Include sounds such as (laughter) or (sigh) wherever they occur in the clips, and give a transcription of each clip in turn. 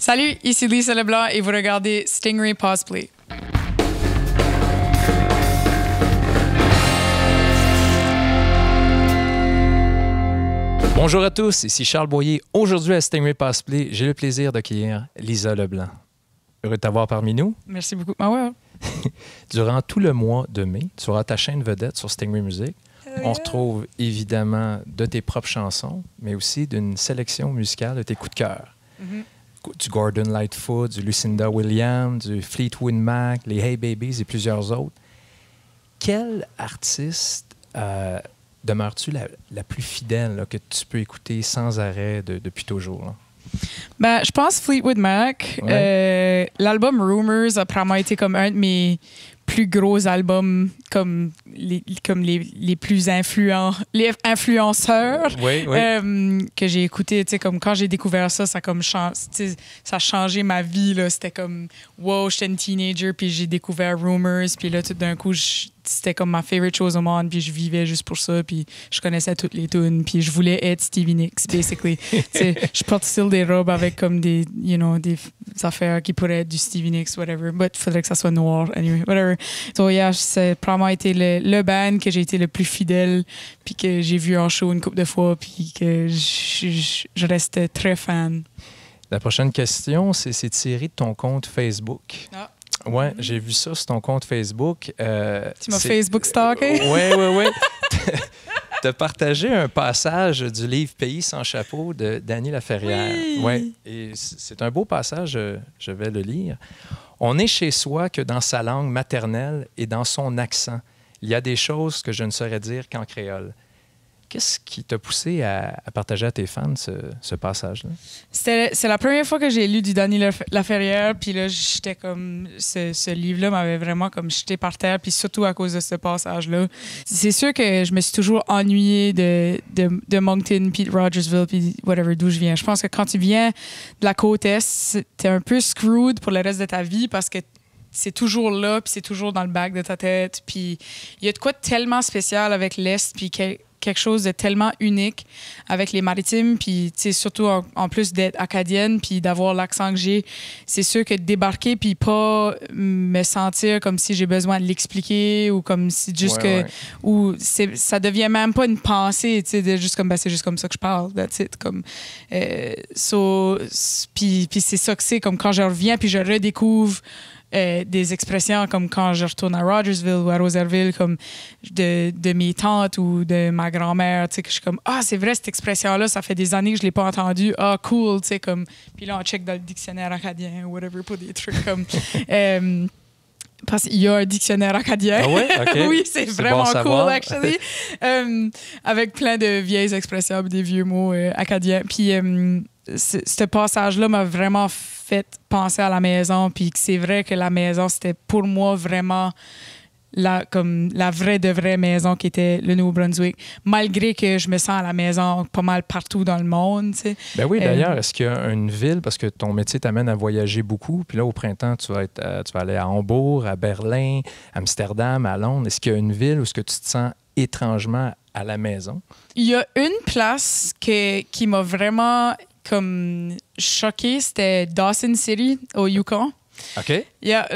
Salut, ici Lisa Leblanc et vous regardez Stingray Pause Play. Bonjour à tous, ici Charles Boyer. Aujourd'hui à Stingray Pause Play, j'ai le plaisir d'accueillir Lisa Leblanc. Heureux de t'avoir parmi nous. Merci beaucoup. Ah ouais. Hein? (laughs) Durant tout le mois de mai, tu auras ta chaîne vedette sur Stingray Music. Oh On retrouve évidemment de tes propres chansons, mais aussi d'une sélection musicale de tes coups de cœur. Mm-hmm du Gordon Lightfoot, du Lucinda Williams, du Fleetwood Mac, les Hey Babies et plusieurs autres. Quel artiste euh, demeures-tu la, plus fidèle que tu peux écouter sans arrêt depuis toujours? Ben, je pense Fleetwood Mac. Euh, l'album Rumors a probablement été comme un de mes plus gros albums comme les, comme les, les plus influents, les influenceurs euh, que j'ai écouté. Comme quand j'ai découvert ça, ça, comme ça a changé ma vie. C'était comme, wow, j'étais une teenager, puis j'ai découvert Rumors, puis là, tout d'un coup, c'était comme ma favorite chose au monde, puis je vivais juste pour ça, puis je connaissais toutes les tunes, puis je voulais être Stevie Nicks, basically. (laughs) je porte still des robes avec comme des, you know, des affaires qui pourraient être du Stevie Nicks, whatever, il faudrait que ça soit noir, anyway, whatever. Voyage, c'est a probablement été le, band que j'ai été le plus fidèle, puis que j'ai vu en show une couple de fois, puis que je, reste très fan. La prochaine question, c'est tiré de ton compte Facebook. Ah. Ouais, j'ai vu ça sur ton compte Facebook. Euh, tu m'as Facebook stalké? Oui, oui, oui. De partagé un passage du livre Pays sans chapeau de Dany Laferrière. Oui. Ouais. Et c'est un beau passage, je vais le lire. On est chez soi que dans sa langue maternelle et dans son accent. Il y a des choses que je ne saurais dire qu'en créole. Qu'est-ce qui t'a poussé à, partager à tes fans ce, passage-là? C'est la première fois que j'ai lu du Danny Laferrière, puis là, j'étais comme. Ce, livre-là m'avait vraiment comme jeté par terre, puis surtout à cause de ce passage-là. C'est sûr que je me suis toujours ennuyée de, de, de Moncton, puis Rogersville, puis whatever, d'où je viens. Je pense que quand tu viens de la côte Est, t'es un peu screwed pour le reste de ta vie parce que c'est toujours là, puis c'est toujours dans le bac de ta tête. Puis il y a de quoi de tellement spécial avec l'Est, puis quelque chose de tellement unique avec les maritimes, puis surtout en, plus d'être acadienne, puis d'avoir l'accent que j'ai, c'est sûr que débarquer, puis pas me sentir comme si j'ai besoin de l'expliquer ou comme si juste que. ça devient même pas une pensée, tu sais, juste comme, ben, c'est juste comme ça que je parle, that's it. Comme, euh, puis c'est ça que c'est, comme quand je reviens, puis je redécouvre. Euh, des expressions comme quand je retourne à Rogersville ou à Roserville, comme de, de mes tantes ou de ma grand-mère, tu sais, que je suis comme Ah, c'est vrai, cette expression-là, ça fait des années que je ne l'ai pas entendue. Ah, cool, tu sais, comme. Puis là, on check dans le dictionnaire acadien ou whatever pour des trucs comme. (laughs) Euh, parce qu'il y a un dictionnaire acadien. Ah (laughs) oui, c'est vraiment cool, actually. (laughs) Euh, avec plein de vieilles expressions, des vieux mots acadiens. Puis ce passage-là m'a vraiment fait penser à la maison. Puis c'est vrai que la maison, c'était pour moi vraiment la, comme la vraie de vraie maison qui était le Nouveau-Brunswick, malgré que je me sens à la maison pas mal partout dans le monde. Tu Ben oui, euh, d'ailleurs, est-ce qu'il y a une ville, parce que ton métier t'amène à voyager beaucoup, puis là, au printemps, tu vas, être, euh, aller à Hambourg, à Berlin, Amsterdam, à Londres. Est-ce qu'il y a une ville où ce que tu te sens étrangement à la maison? Il y a une place que, qui m'a vraiment comme choqué, c'était Dawson City au Yukon. OK. Yeah,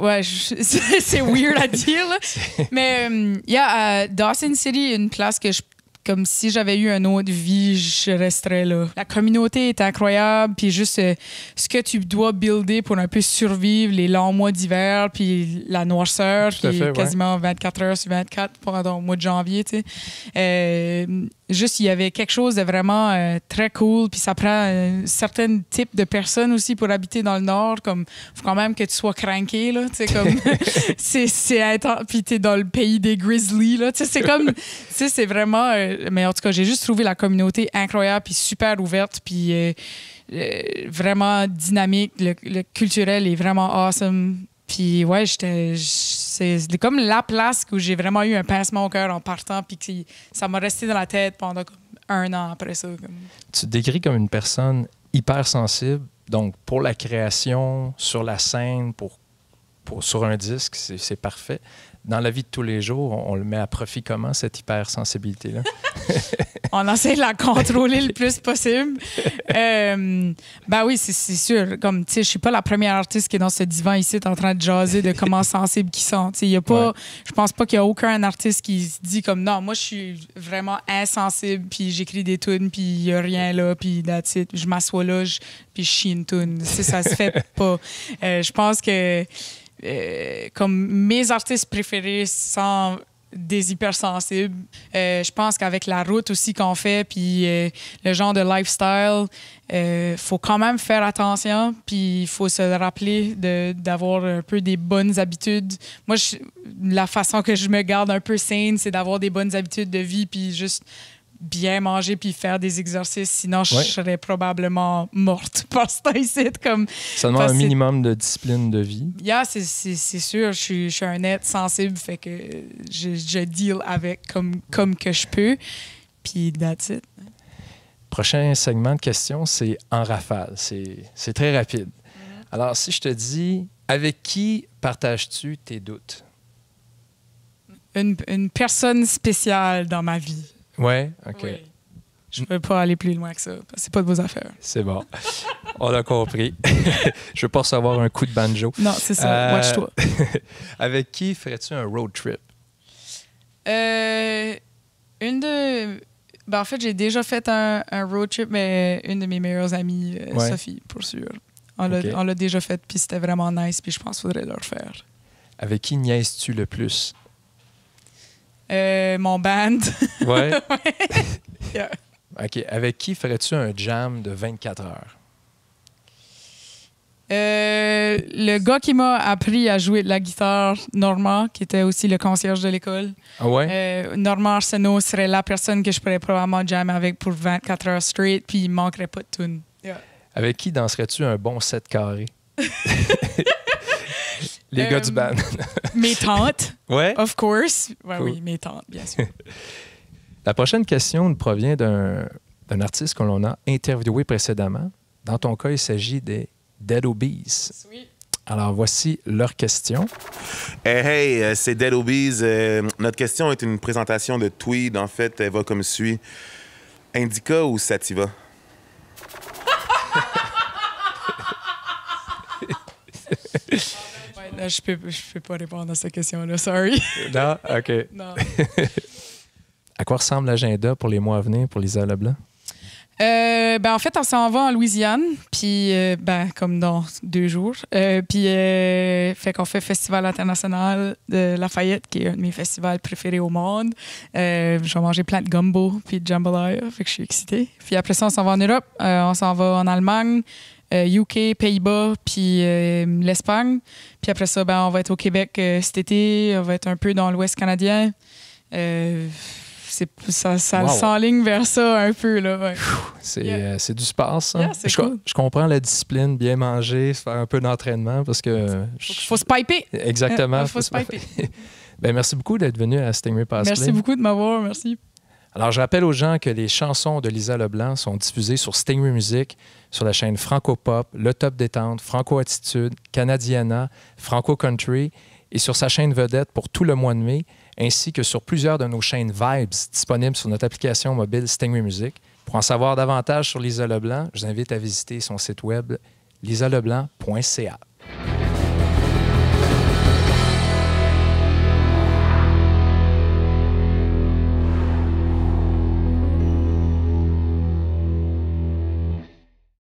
ouais, (laughs) c'est weird à dire, (laughs) mais il y a Dawson City une place que je comme si j'avais eu une autre vie, je resterais là. La communauté est incroyable, puis juste euh, ce que tu dois builder pour un peu survivre les longs mois d'hiver, puis la noirceur, puis quasiment 24 heures sur 24 pendant le mois de janvier, tu euh, juste, il y avait quelque chose de vraiment euh, très cool, puis ça prend un certain type de personnes aussi pour habiter dans le Nord, comme faut quand même que tu sois cranké, là, tu sais, comme... (laughs) (laughs) c'est intense, puis t'es dans le pays des grizzlies, là, c'est comme... Tu c'est vraiment mais en tout cas, j'ai juste trouvé la communauté incroyable, puis super ouverte, puis euh, euh, vraiment dynamique. Le, culturel est vraiment awesome. Puis ouais, j'étais, c'est comme la place où j'ai vraiment eu un pincement au cœur en partant, puis que ça m'a resté dans la tête pendant un an après ça. Tu te décris comme une personne hyper sensible, donc pour la création, sur la scène, pour sur un disque, c'est parfait. Dans la vie de tous les jours, on, on le met à profit comment, cette hypersensibilité-là? (laughs) on essaie de la contrôler le plus possible. Euh, ben oui, c'est sûr. Comme, tu sais, je suis pas la première artiste qui est dans ce divan ici, en train de jaser de comment sensibles qu'ils sont. Tu sais, y a pas, je pense pas qu'il y a aucun artiste qui se dit comme, non, moi, je suis vraiment insensible, puis j'écris des tunes, puis il y a rien là, puis Je m'assois là, puis je chie une tune. ça se fait (laughs) pas. Euh, je pense que, euh, comme mes artistes préférés, sont des hypersensibles. Euh, je pense qu'avec la route aussi qu'on fait, puis euh, le genre de lifestyle, il euh, faut quand même faire attention, puis il faut se rappeler d'avoir un peu des bonnes habitudes. Moi, la façon que je me garde un peu saine, c'est d'avoir des bonnes habitudes de vie, puis juste bien manger puis faire des exercices. Sinon, je serais probablement morte par ce temps-ci. Comme... Seulement un minimum de discipline de vie. Yeah, c'est sûr. Je suis, je suis, un être sensible, fait que je, je deal avec comme, comme que je peux. Puis, that's it. Prochain segment de questions, c'est en rafale. C'est très rapide. Mm-hmm. Alors, si je te dis, avec qui partages-tu tes doutes? Une, une personne spéciale dans ma vie. Ouais, OK. Je ne veux pas aller plus loin que ça. C'est pas de vos affaires. C'est bon. (laughs) On a compris. (laughs) je veux pas recevoir un coup de banjo. Non, c'est ça. Euh... Watch-toi. (laughs) Avec qui ferais-tu un road trip? Euh, une de. Ben, en fait, j'ai déjà fait un, road trip, mais une de mes meilleures amies, euh, Sophie, pour sûr. On l'a déjà fait, puis c'était vraiment nice, puis je pense qu'il faudrait le refaire. Avec qui niaises-tu le plus? Euh, mon band. (laughs) (laughs) OK. Avec qui ferais-tu un jam de 24 heures? Euh, le gars qui m'a appris à jouer de la guitare, Normand, qui était aussi le concierge de l'école. Ah ouais? Euh, Arsenault serait la personne que je pourrais probablement jammer avec pour 24 heures straight, puis il manquerait pas de tune. Avec qui danserais-tu un bon set carré? (laughs) Les gars du euh, band. (laughs) mes tantes. Ouais. Of course. Ouais, Oui, mes tantes, bien sûr. (laughs) La prochaine question provient d'un artiste que l'on a interviewé précédemment. Dans ton cas, il s'agit des Dead Obees. Oui. Alors voici leur question. Eh, hey, euh, c'est Dead Obies. Euh, notre question est une présentation de Tweed. En fait, elle va comme suit. Indica ou Sativa? Euh, je ne peux, pas répondre à cette question-là, sorry. (laughs) non? OK. Non. (laughs) à quoi ressemble l'agenda pour les mois à venir pour les Leblanc? Euh, ben en fait, on s'en va en Louisiane, puis euh, ben, comme dans deux jours. Euh, puis euh, fait qu'on fait Festival international de Lafayette, qui est un de mes festivals préférés au monde. je vais manger plein de gumbo puis de jambalaya, fait que je suis excitée. Puis après ça, on s'en va en Europe, on s'en va en Allemagne, UK, euh, Pays-Bas, puis euh, l'Espagne. Puis après ça, ben, on va être au Québec euh, cet été, on va être un peu dans l'Ouest canadien. ça, ça s'enligne vers ça un peu. C'est du sport, hein. ça. je, comprends la discipline, bien manger, faire un peu d'entraînement parce que. Faut, se piper. Exactement. faut, faut se piper. (laughs) ben, merci beaucoup d'être venu à Stingray Pass. Merci beaucoup de m'avoir. Merci. Alors, je rappelle aux gens que les chansons de Lisa Leblanc sont diffusées sur Stingray Music, sur la chaîne Franco Pop, Le Top Détente, Franco Attitude, Canadiana, Franco Country et sur sa chaîne vedette pour tout le mois de mai, ainsi que sur plusieurs de nos chaînes Vibes disponibles sur notre application mobile Stingray Music. Pour en savoir davantage sur Lisa Leblanc, je vous invite à visiter son site web lisaleblanc.ca.